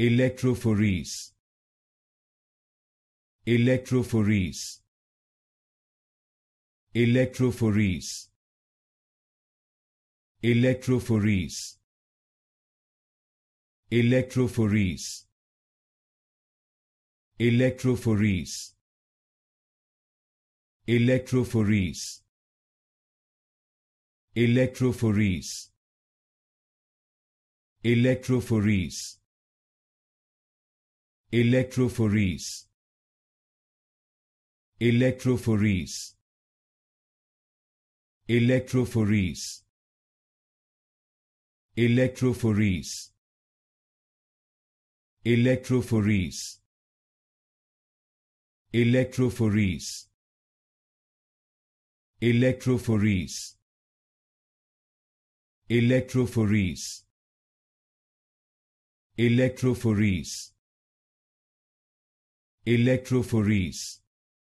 electrophoresis electrophoresis electrophoresis electrophoresis electrophoresis electrophoresis electrophoresis Electrophores electrophoresis electrophoresis electrophoresis electrophoresis electrophoresis electrophoresis electrophoresis Electrophores electrophoresis